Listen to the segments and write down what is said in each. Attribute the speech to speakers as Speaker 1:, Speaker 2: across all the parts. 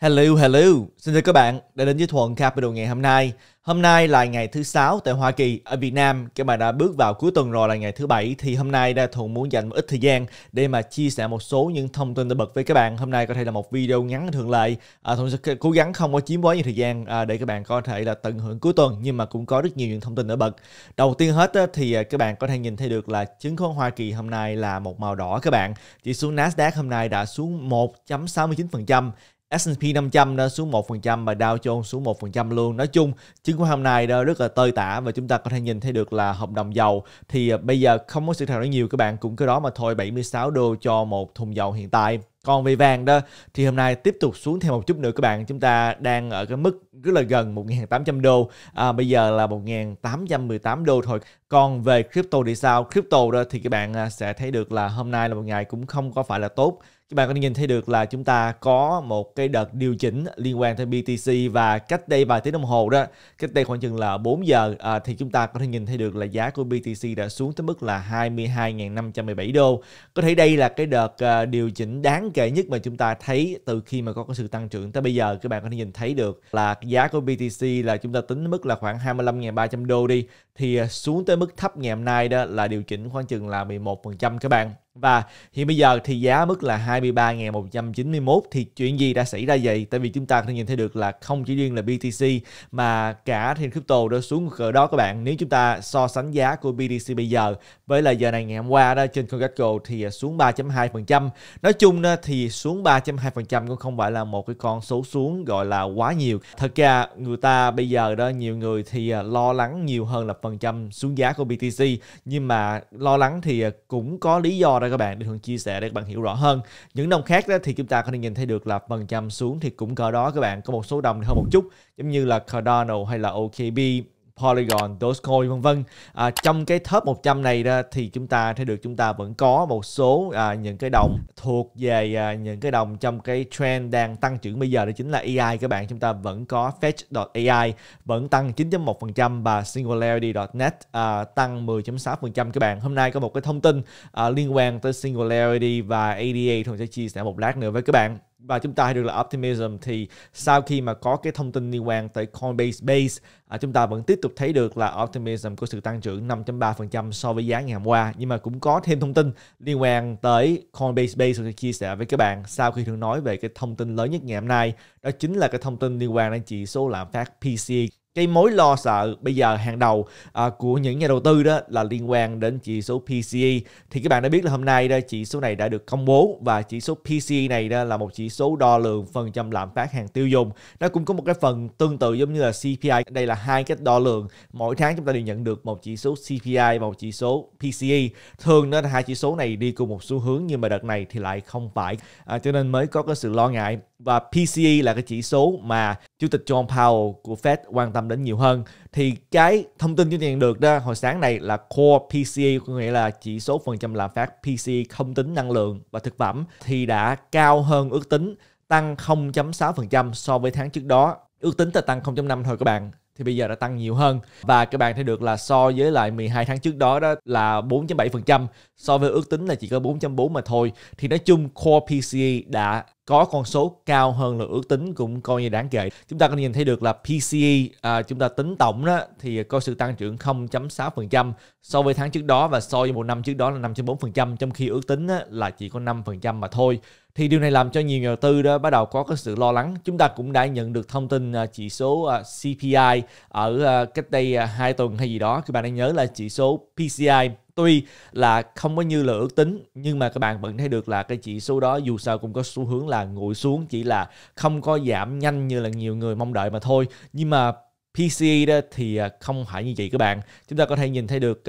Speaker 1: Hello, hello. Xin chào các bạn đã đến với Thuận Capital ngày hôm nay. Hôm nay là ngày thứ sáu tại Hoa Kỳ, ở Việt Nam các bạn đã bước vào cuối tuần rồi là ngày thứ bảy thì hôm nay Đa Thuận muốn dành một ít thời gian để mà chia sẻ một số những thông tin nổi bật với các bạn. Hôm nay có thể là một video ngắn thường lệ. À, Thuận sẽ cố gắng không có chiếm quá nhiều thời gian à, để các bạn có thể là tận hưởng cuối tuần nhưng mà cũng có rất nhiều những thông tin nổi bật. Đầu tiên hết thì à, các bạn có thể nhìn thấy được là chứng khoán Hoa Kỳ hôm nay là một màu đỏ các bạn. Chỉ số Nasdaq hôm nay đã xuống 1.69%, S&P 500 đó xuống 1% và Dow Jones xuống 1% luôn. Nói chung chứng khoán hôm nay đó rất là tơi tả và chúng ta có thể nhìn thấy được là hợp đồng dầu thì à, bây giờ không có sự thay đổi nhiều các bạn cũng cái đó mà thôi 76 đô cho một thùng dầu hiện tại. Còn về vàng đó thì hôm nay tiếp tục xuống thêm một chút nữa các bạn. Chúng ta đang ở cái mức rất là gần 1.800 đô. À, bây giờ là 1.818 đô thôi. Còn về crypto thì sao? Crypto đó thì các bạn à, sẽ thấy được là hôm nay là một ngày cũng không có phải là tốt. Các bạn có thể nhìn thấy được là chúng ta có một cái đợt điều chỉnh liên quan tới BTC và cách đây vài tiếng đồng hồ đó, cách đây khoảng chừng là 4 giờ à, thì chúng ta có thể nhìn thấy được là giá của BTC đã xuống tới mức là 22.517 đô. Có thể đây là cái đợt à, điều chỉnh đáng kể nhất mà chúng ta thấy từ khi mà có cái sự tăng trưởng tới bây giờ. Các bạn có thể nhìn thấy được là giá của BTC là chúng ta tính mức là khoảng 25.300 đô đi thì à, xuống tới mức thấp ngày hôm nay đó là điều chỉnh khoảng chừng là 11% các bạn. Và hiện bây giờ thì giá mức là 23.191 thì chuyện gì đã xảy ra vậy? Tại vì chúng ta có thể nhìn thấy được là không chỉ riêng là BTC mà cả thiên crypto đã xuống cỡ đó các bạn. Nếu chúng ta so sánh giá của BTC bây giờ với là giờ này ngày hôm qua đó trên CoinGecko thì à, xuống 3.2%. Nói chung đó, thì xuống 3.2% cũng không phải là một cái con số xuống gọi là quá nhiều. Thật ra người ta bây giờ đó nhiều người thì à, lo lắng nhiều hơn là 10% xuống giá của BTC nhưng mà lo lắng thì à, cũng có lý do đây các bạn để thường chia sẻ để các bạn hiểu rõ hơn những đồng khác đó thì chúng ta có thể nhìn thấy được là phần trăm xuống thì cũng cỡ đó các bạn có một số đồng hơn một chút giống như là Cardano hay là OKB Polygon, Dogecoin vân vân. À, trong cái top 100 này đó thì chúng ta thấy được chúng ta vẫn có một số à, những cái đồng thuộc về à, những cái đồng trong cái trend đang tăng trưởng bây giờ đó chính là AI các bạn. Chúng ta vẫn có Fetch.ai vẫn tăng 9.1% và Singularity.net à, tăng 10.6% các bạn. Hôm nay có một cái thông tin à, liên quan tới Singularity và ADA thôi sẽ chia sẻ một lát nữa với các bạn và chúng ta hay được là optimism thì sau khi mà có cái thông tin liên quan tới Coinbase Base à, chúng ta vẫn tiếp tục thấy được là optimism có sự tăng trưởng 5.3% so với giá ngày hôm qua nhưng mà cũng có thêm thông tin liên quan tới Coinbase Base tôi sẽ chia sẻ với các bạn sau khi thường nói về cái thông tin lớn nhất ngày hôm nay đó chính là cái thông tin liên quan đến chỉ số lạm phát PC cái mối lo sợ bây giờ hàng đầu à, của những nhà đầu tư đó là liên quan đến chỉ số PCE thì các bạn đã biết là hôm nay đó chỉ số này đã được công bố và chỉ số PCE này đó là một chỉ số đo lường phần trăm lạm phát hàng tiêu dùng nó cũng có một cái phần tương tự giống như là CPI đây là hai cái đo lường mỗi tháng chúng ta đều nhận được một chỉ số CPI và một chỉ số PCE thường đó hai chỉ số này đi cùng một xu hướng nhưng mà đợt này thì lại không phải à, cho nên mới có cái sự lo ngại và PCE là cái chỉ số mà chủ tịch John Powell của Fed quan tâm tâm đến nhiều hơn thì cái thông tin chúng ta nhận được ra hồi sáng này là core PCE có nghĩa là chỉ số phần trăm lạm phát PCE không tính năng lượng và thực phẩm thì đã cao hơn ước tính tăng 0.6% so với tháng trước đó ước tính là tăng 0.5 thôi các bạn thì bây giờ đã tăng nhiều hơn và các bạn thấy được là so với lại 12 tháng trước đó đó là 4.7% so với ước tính là chỉ có 4.4 mà thôi thì nói chung core PCE đã có con số cao hơn là ước tính cũng coi như đáng kể. Chúng ta có nhìn thấy được là PCE à, chúng ta tính tổng đó thì có sự tăng trưởng 0.6% so với tháng trước đó và so với một năm trước đó là 5.4% trong khi ước tính là chỉ có 5% mà thôi thì điều này làm cho nhiều nhà đầu tư đó bắt đầu có cái sự lo lắng. Chúng ta cũng đã nhận được thông tin à, chỉ số à, CPI ở à, cách đây hai tuần hay gì đó. Các bạn đang nhớ là chỉ số PCI tuy là không có như là ước tính nhưng mà các bạn vẫn thấy được là cái chỉ số đó dù sao cũng có xu hướng là nguội xuống chỉ là không có giảm nhanh như là nhiều người mong đợi mà thôi nhưng mà PCE đó thì không phải như vậy các bạn chúng ta có thể nhìn thấy được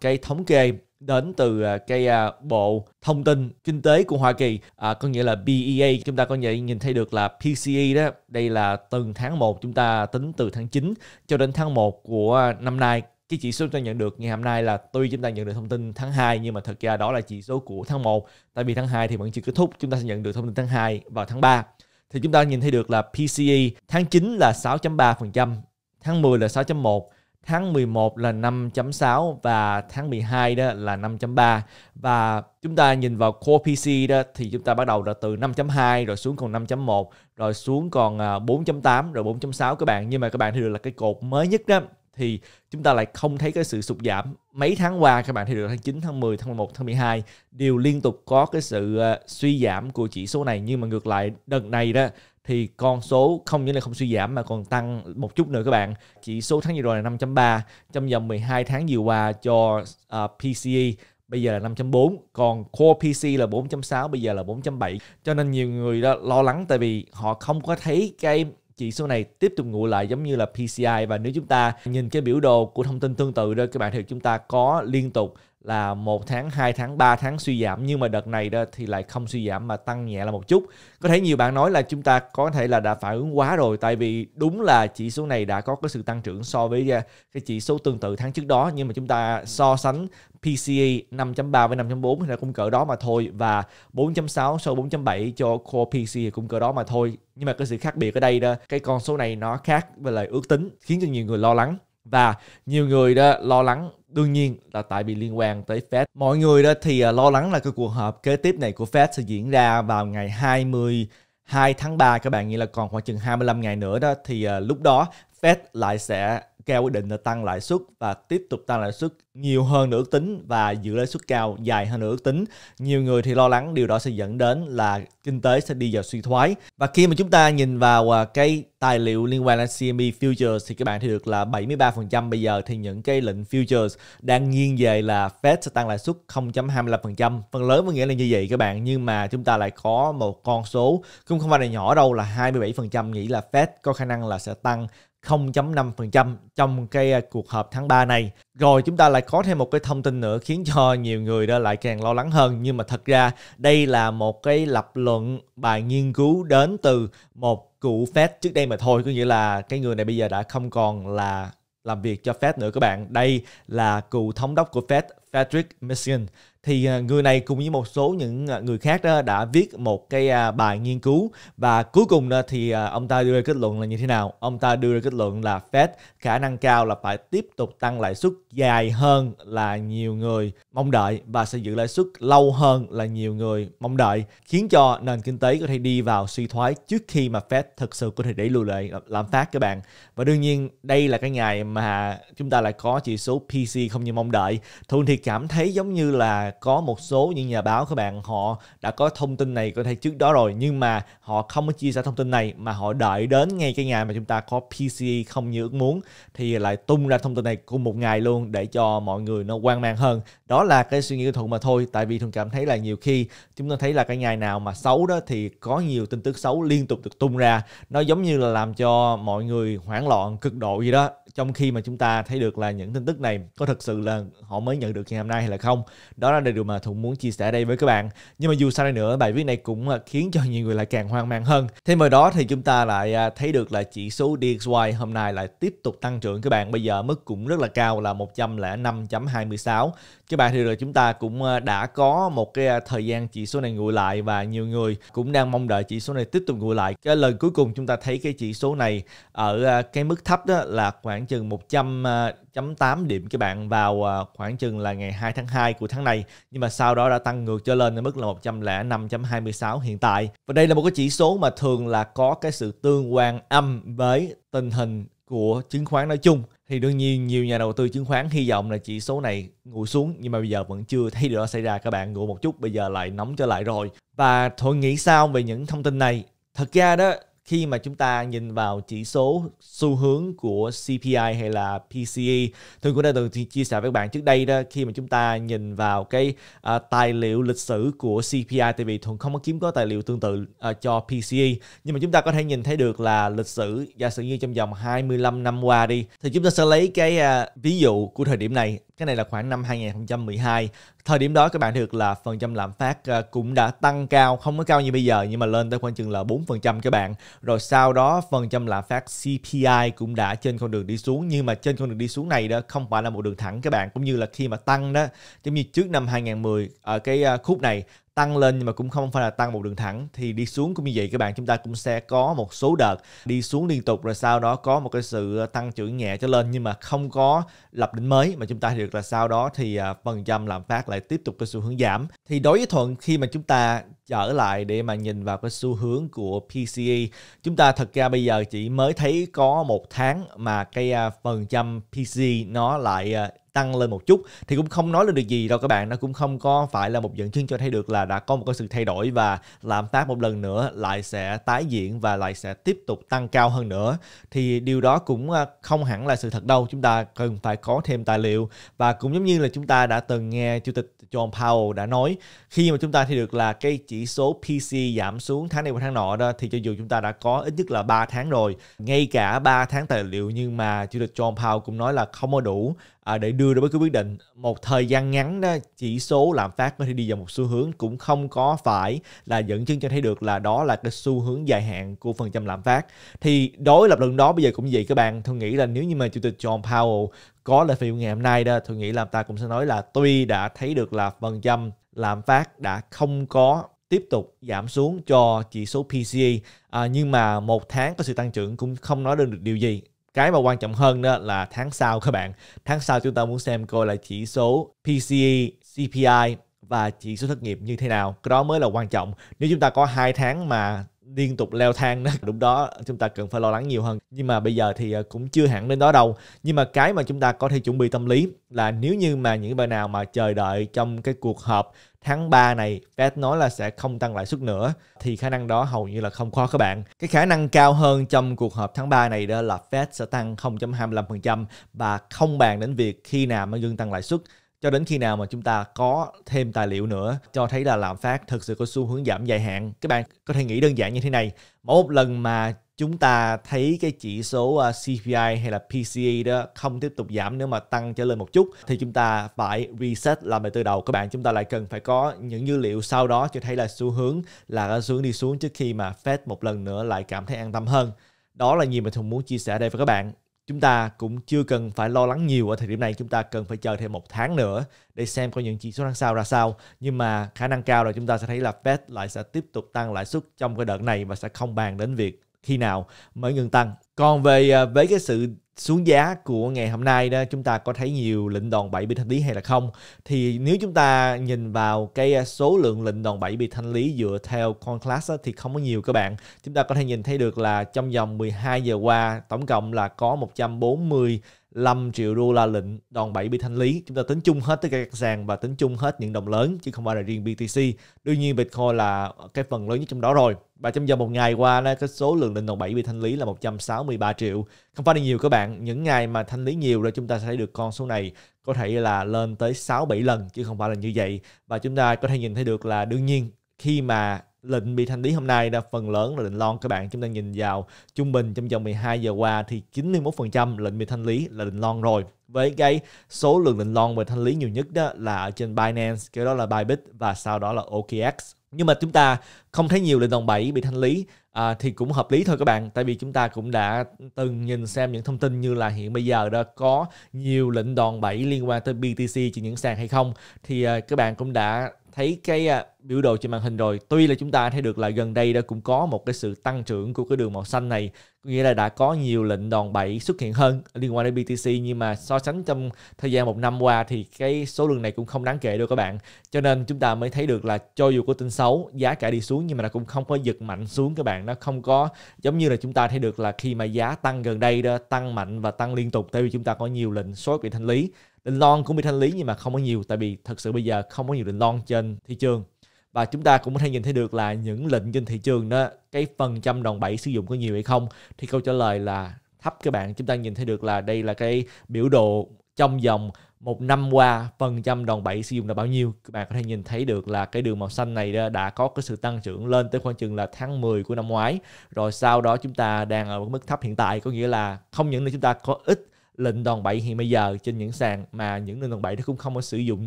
Speaker 1: cái thống kê đến từ à, cái à, bộ thông tin kinh tế của Hoa Kỳ à, có nghĩa là BEA chúng ta có thể nhìn thấy được là PCE đó đây là từng tháng 1 chúng ta tính từ tháng 9 cho đến tháng 1 của à, năm nay cái chỉ số chúng ta nhận được ngày hôm nay là tuy chúng ta nhận được thông tin tháng 2 nhưng mà thật ra đó là chỉ số của tháng 1 tại vì tháng 2 thì vẫn chưa kết thúc chúng ta sẽ nhận được thông tin tháng 2 vào tháng 3 thì chúng ta nhìn thấy được là PCE tháng 9 là 6.3% tháng 10 là 6.1 tháng 11 là 5.6 và tháng 12 đó là 5.3 và chúng ta nhìn vào Core PC đó thì chúng ta bắt đầu là từ 5.2 rồi xuống còn 5.1 rồi xuống còn 4.8 à, rồi 4.6 các bạn nhưng mà các bạn thấy được là cái cột mới nhất đó thì chúng ta lại không thấy cái sự sụt giảm mấy tháng qua các bạn thấy được tháng 9, tháng 10, tháng 11, tháng 12 đều liên tục có cái sự à, suy giảm của chỉ số này nhưng mà ngược lại đợt này đó thì con số không những là không suy giảm mà còn tăng một chút nữa các bạn. Chỉ số tháng vừa rồi là 5.3, trong vòng 12 tháng vừa qua cho uh, à, PCE bây giờ là 5.4, còn Core PC là 4.6, bây giờ là 4.7. Cho nên nhiều người đó lo lắng tại vì họ không có thấy cái chỉ số này tiếp tục ngủ lại giống như là PCI và nếu chúng ta nhìn cái biểu đồ của thông tin tương tự đó các bạn thì chúng ta có liên tục là một tháng, 2 tháng, 3 tháng suy giảm nhưng mà đợt này đó thì lại không suy giảm mà tăng nhẹ là một chút. Có thể nhiều bạn nói là chúng ta có thể là đã phản ứng quá rồi tại vì đúng là chỉ số này đã có cái sự tăng trưởng so với à, cái chỉ số tương tự tháng trước đó nhưng mà chúng ta so sánh PCE 5.3 với 5.4 thì là cung cỡ đó mà thôi và 4.6 so 4.7 cho Core PCE cung cỡ đó mà thôi. Nhưng mà cái sự khác biệt ở đây đó, cái con số này nó khác với lại ước tính khiến cho nhiều người lo lắng và nhiều người đó lo lắng đương nhiên là tại vì liên quan tới Fed. Mọi người đó thì à, lo lắng là cái cuộc họp kế tiếp này của Fed sẽ diễn ra vào ngày 22 tháng 3 các bạn nghĩ là còn khoảng chừng 25 ngày nữa đó thì à, lúc đó Fed lại sẽ ra quyết định là tăng lãi suất và tiếp tục tăng lãi suất nhiều hơn nữa ước tính và giữ lãi suất cao dài hơn nữa ước tính. Nhiều người thì lo lắng điều đó sẽ dẫn đến là kinh tế sẽ đi vào suy thoái. Và khi mà chúng ta nhìn vào à, cái tài liệu liên quan đến CME Futures thì các bạn thì được là 73% bây giờ thì những cái lệnh futures đang nghiêng về là Fed sẽ tăng lãi suất 0.25%. Phần lớn có nghĩa là như vậy các bạn nhưng mà chúng ta lại có một con số cũng không phải là nhỏ đâu là 27% nghĩ là Fed có khả năng là sẽ tăng 0.5% trong cái à, cuộc họp tháng 3 này. Rồi chúng ta lại có thêm một cái thông tin nữa khiến cho nhiều người đó lại càng lo lắng hơn nhưng mà thật ra đây là một cái lập luận bài nghiên cứu đến từ một cụ Fed trước đây mà thôi, có nghĩa là cái người này bây giờ đã không còn là làm việc cho Fed nữa các bạn. Đây là cựu thống đốc của Fed Patrick Michigan thì à, người này cùng với một số những à, người khác đó đã viết một cái à, bài nghiên cứu và cuối cùng thì ông ta đưa ra kết luận là như thế nào ông ta đưa ra kết luận là Fed khả năng cao là phải tiếp tục tăng lãi suất dài hơn là nhiều người mong đợi và sẽ giữ lãi suất lâu hơn là nhiều người mong đợi khiến cho nền kinh tế có thể đi vào suy thoái trước khi mà Fed thực sự có thể đẩy lùi lại lạm phát các bạn và đương nhiên đây là cái ngày mà chúng ta lại có chỉ số PC không như mong đợi thường thì cảm thấy giống như là có một số những nhà báo các bạn họ đã có thông tin này có thể trước đó rồi nhưng mà họ không có chia sẻ thông tin này mà họ đợi đến ngay cái ngày mà chúng ta có PCE không như ước muốn thì lại tung ra thông tin này cùng một ngày luôn để cho mọi người nó quan mang hơn đó là cái suy nghĩ của thuận mà thôi tại vì thuận cảm thấy là nhiều khi chúng ta thấy là cái ngày nào mà xấu đó thì có nhiều tin tức xấu liên tục được tung ra nó giống như là làm cho mọi người hoảng loạn cực độ gì đó trong khi mà chúng ta thấy được là những tin tức này có thật sự là họ mới nhận được chuyện hôm nay hay là không đó là điều mà thuận muốn chia sẻ đây với các bạn nhưng mà dù sao đi nữa bài viết này cũng à, khiến cho nhiều người lại càng hoang mang hơn thêm vào đó thì chúng ta lại à, thấy được là chỉ số DXY hôm nay lại tiếp tục tăng trưởng các bạn bây giờ mức cũng rất là cao là 105.26 các bạn thì rồi chúng ta cũng ờ, đã có một cái ờ, thời gian chỉ số này nguội lại và nhiều người cũng đang mong đợi chỉ số này tiếp tục nguội lại. Cái lần cuối cùng chúng ta thấy cái chỉ số này ở ờ, cái mức thấp đó là khoảng chừng 100.8 điểm các bạn vào khoảng chừng là ngày 2 tháng 2 của tháng này nhưng mà sau đó đã tăng ngược trở lên đến mức là 105.26 hiện tại. Và đây là một cái chỉ số mà thường là có cái sự tương quan âm với tình hình của chứng khoán nói chung thì đương nhiên nhiều nhà đầu tư chứng khoán hy vọng là chỉ số này ngủ xuống nhưng mà bây giờ vẫn chưa thấy điều đó xảy ra các bạn ngủ một chút bây giờ lại nóng trở lại rồi và thôi nghĩ sao về những thông tin này thật ra đó khi mà chúng ta nhìn vào chỉ số xu hướng của CPI hay là PCE thường cũng đã từng chia sẻ với các bạn trước đây đó khi mà chúng ta nhìn vào cái à, tài liệu lịch sử của CPI tại vì thường không có kiếm có tài liệu tương tự à, cho PCE nhưng mà chúng ta có thể nhìn thấy được là lịch sử giả sử như trong vòng 25 năm qua đi thì chúng ta sẽ lấy cái à, ví dụ của thời điểm này cái này là khoảng năm 2012 thời điểm đó các bạn được là phần trăm lạm phát à, cũng đã tăng cao không có cao như bây giờ nhưng mà lên tới khoảng chừng là 4% các bạn rồi sau đó phần trăm lạm phát CPI cũng đã trên con đường đi xuống nhưng mà trên con đường đi xuống này đó không phải là một đường thẳng các bạn cũng như là khi mà tăng đó giống như trước năm 2010 ở cái à, khúc này tăng lên nhưng mà cũng không phải là tăng một đường thẳng thì đi xuống cũng như vậy các bạn chúng ta cũng sẽ có một số đợt đi xuống liên tục rồi sau đó có một cái sự ờ, tăng trưởng nhẹ trở lên nhưng mà không có lập đỉnh mới mà chúng ta được là sau đó thì à, phần trăm lạm phát lại tiếp tục cái xu hướng giảm thì đối với thuận khi mà chúng ta trở lại để mà nhìn vào cái xu hướng của PCE chúng ta thật ra bây giờ chỉ mới thấy có một tháng mà cái à, phần trăm PCE nó lại à, tăng lên một chút thì cũng không nói lên được gì đâu các bạn nó cũng không có phải là một dẫn chứng cho thấy được là đã có một cái sự thay đổi và lạm phát một lần nữa lại sẽ tái diễn và lại sẽ tiếp tục tăng cao hơn nữa thì điều đó cũng à, không hẳn là sự thật đâu chúng ta cần phải có thêm tài liệu và cũng giống như là chúng ta đã từng nghe chủ tịch John Powell đã nói khi mà chúng ta thấy được là cái chỉ số PC giảm xuống tháng này và tháng nọ đó thì cho dù chúng ta đã có ít nhất là 3 tháng rồi ngay cả 3 tháng tài liệu nhưng mà chủ tịch John Powell cũng nói là không có đủ à, để đưa ra bất cứ quyết định một thời gian ngắn đó chỉ số lạm phát có thể đi vào một xu hướng cũng không có phải là dẫn chứng cho thấy được là đó là cái xu hướng dài hạn của phần trăm lạm phát thì đối lập luận đó bây giờ cũng vậy các bạn tôi nghĩ là nếu như mà chủ tịch John Powell có lời phiêu ngày hôm nay đó tôi nghĩ là ta cũng sẽ nói là tuy đã thấy được là phần trăm lạm phát đã không có tiếp tục giảm xuống cho chỉ số PCE à, nhưng mà một tháng có sự tăng trưởng cũng không nói lên được điều gì cái mà quan trọng hơn đó là tháng sau các bạn tháng sau chúng ta muốn xem coi là chỉ số PCE CPI và chỉ số thất nghiệp như thế nào cái đó mới là quan trọng nếu chúng ta có hai tháng mà liên tục leo thang đó lúc đó chúng ta cần phải lo lắng nhiều hơn nhưng mà bây giờ thì ờ, cũng chưa hẳn đến đó đâu nhưng mà cái mà chúng ta có thể chuẩn bị tâm lý là nếu như mà những bạn nào mà chờ đợi trong cái cuộc họp tháng 3 này Fed nói là sẽ không tăng lãi suất nữa thì khả năng đó hầu như là không khó các bạn. Cái khả năng cao hơn trong cuộc họp tháng 3 này đó là Fed sẽ tăng 0.25% và không bàn đến việc khi nào nó dừng tăng lãi suất cho đến khi nào mà chúng ta có thêm tài liệu nữa cho thấy là lạm phát thực sự có xu hướng giảm dài hạn các bạn có thể nghĩ đơn giản như thế này mỗi một lần mà chúng ta thấy cái chỉ số à, CPI hay là PCE đó không tiếp tục giảm nữa mà tăng trở lên một chút thì chúng ta phải reset làm lại từ đầu các bạn chúng ta lại cần phải có những dữ liệu sau đó cho thấy là xu hướng là xu hướng đi xuống trước khi mà Fed một lần nữa lại cảm thấy an tâm hơn đó là gì mà Thùng muốn chia sẻ đây với các bạn chúng ta cũng chưa cần phải lo lắng nhiều ở thời điểm này chúng ta cần phải chờ thêm một tháng nữa để xem có những chỉ số tháng sau ra sao nhưng mà khả năng cao là chúng ta sẽ thấy là Fed lại sẽ tiếp tục tăng lãi suất trong cái đợt này và sẽ không bàn đến việc khi nào mới ngừng tăng còn về à, với cái sự xuống giá của ngày hôm nay đó chúng ta có thấy nhiều lệnh đòn bẩy bị thanh lý hay là không thì nếu chúng ta nhìn vào cái à, số lượng lệnh đòn bẩy bị thanh lý dựa theo con class đó, thì không có nhiều các bạn chúng ta có thể nhìn thấy được là trong vòng 12 giờ qua tổng cộng là có 140 5 triệu đô la lệnh đòn 7 bị thanh lý. Chúng ta tính chung hết tất cả các sàn và tính chung hết những đồng lớn chứ không phải là riêng BTC. Đương nhiên Bitcoin là cái phần lớn nhất trong đó rồi. Và trong giờ một ngày qua đó, cái số lượng lệnh đòn 7 bị thanh lý là 163 triệu. Không phải là nhiều các bạn. Những ngày mà thanh lý nhiều rồi chúng ta sẽ được con số này có thể là lên tới 6 7 lần chứ không phải là như vậy. Và chúng ta có thể nhìn thấy được là đương nhiên khi mà lệnh bị thanh lý hôm nay đã phần lớn là lệnh long các bạn chúng ta nhìn vào trung bình trong vòng 12 giờ qua thì 91% lệnh bị thanh lý là lệnh long rồi với cái số lượng lệnh long bị thanh lý nhiều nhất đó là ở trên Binance cái đó là Bybit và sau đó là OKX nhưng mà chúng ta không thấy nhiều lệnh đồng 7 bị thanh lý à, thì cũng hợp lý thôi các bạn tại vì chúng ta cũng đã từng nhìn xem những thông tin như là hiện bây giờ đã có nhiều lệnh đòn bẩy liên quan tới BTC trên những sàn hay không thì à, các bạn cũng đã thấy cái à, biểu đồ trên màn hình rồi tuy là chúng ta thấy được là gần đây đã cũng có một cái sự tăng trưởng của cái đường màu xanh này có nghĩa là đã có nhiều lệnh đòn bẩy xuất hiện hơn liên quan đến BTC nhưng mà so sánh trong thời gian một năm qua thì cái số lượng này cũng không đáng kể đâu các bạn cho nên chúng ta mới thấy được là cho dù có tin xấu giá cả đi xuống nhưng mà nó cũng không có giật mạnh xuống các bạn nó không có giống như là chúng ta thấy được là khi mà giá tăng gần đây đó tăng mạnh và tăng liên tục tại vì chúng ta có nhiều lệnh short bị thanh lý định long cũng bị thanh lý nhưng mà không có nhiều tại vì thật sự bây giờ không có nhiều định long trên thị trường và chúng ta cũng có thể nhìn thấy được là những lệnh trên thị trường đó cái phần trăm đòn bẩy sử dụng có nhiều hay không thì câu trả lời là thấp các bạn chúng ta nhìn thấy được là đây là cái biểu đồ trong vòng một năm qua phần trăm đòn bẩy sử dụng là bao nhiêu các bạn có thể nhìn thấy được là cái đường màu xanh này đã có cái sự tăng trưởng lên tới khoảng chừng là tháng 10 của năm ngoái rồi sau đó chúng ta đang ở mức thấp hiện tại có nghĩa là không những là chúng ta có ít lệnh đòn bẩy hiện bây giờ trên những sàn mà những lệnh đòn bẩy nó cũng không có sử dụng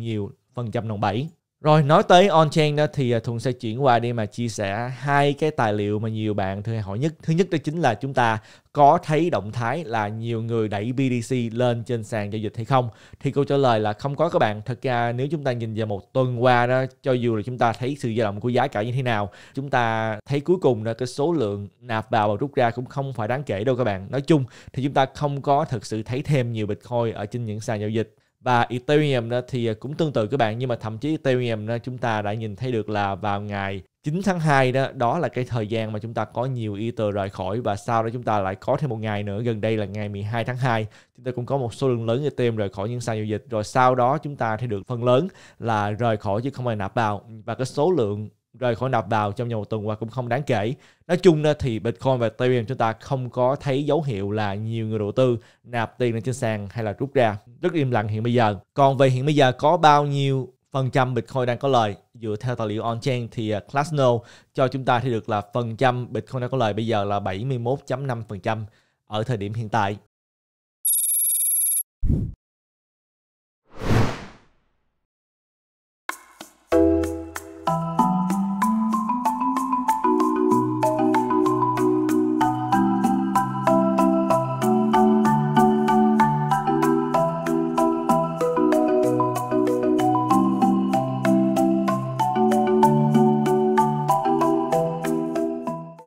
Speaker 1: nhiều phần trăm đòn bẩy rồi nói tới on-chain đó thì à, Thùng sẽ chuyển qua đi mà chia sẻ hai cái tài liệu mà nhiều bạn thường hỏi nhất. Thứ nhất đó chính là chúng ta có thấy động thái là nhiều người đẩy BDC lên trên sàn giao dịch hay không? Thì câu trả lời là không có các bạn. Thật ra nếu chúng ta nhìn vào một tuần qua đó, cho dù là chúng ta thấy sự dao động của giá cả như thế nào, chúng ta thấy cuối cùng là cái số lượng nạp vào và rút ra cũng không phải đáng kể đâu các bạn. Nói chung thì chúng ta không có thực sự thấy thêm nhiều Bitcoin ở trên những sàn giao dịch và Ethereum thì à, cũng tương tự các bạn nhưng mà thậm chí Ethereum chúng ta đã nhìn thấy được là vào ngày 9 tháng 2 đó đó là cái thời gian mà chúng ta có nhiều Ether rời khỏi và sau đó chúng ta lại có thêm một ngày nữa gần đây là ngày 12 tháng 2 chúng ta cũng có một số lượng lớn Ethereum rời khỏi những sàn giao dịch rồi sau đó chúng ta thì được phần lớn là rời khỏi chứ không ai nạp vào và cái số lượng rời khỏi nạp vào trong vòng một tuần qua cũng không đáng kể. Nói chung đó thì Bitcoin và Ethereum chúng ta không có thấy dấu hiệu là nhiều người đầu tư nạp tiền lên trên sàn hay là rút ra. Rất im lặng hiện bây giờ. Còn về hiện bây giờ có bao nhiêu phần trăm Bitcoin đang có lời dựa theo tài liệu on-chain thì à, Classno cho chúng ta thì được là phần trăm Bitcoin đang có lời bây giờ là 71.5% ở thời điểm hiện tại.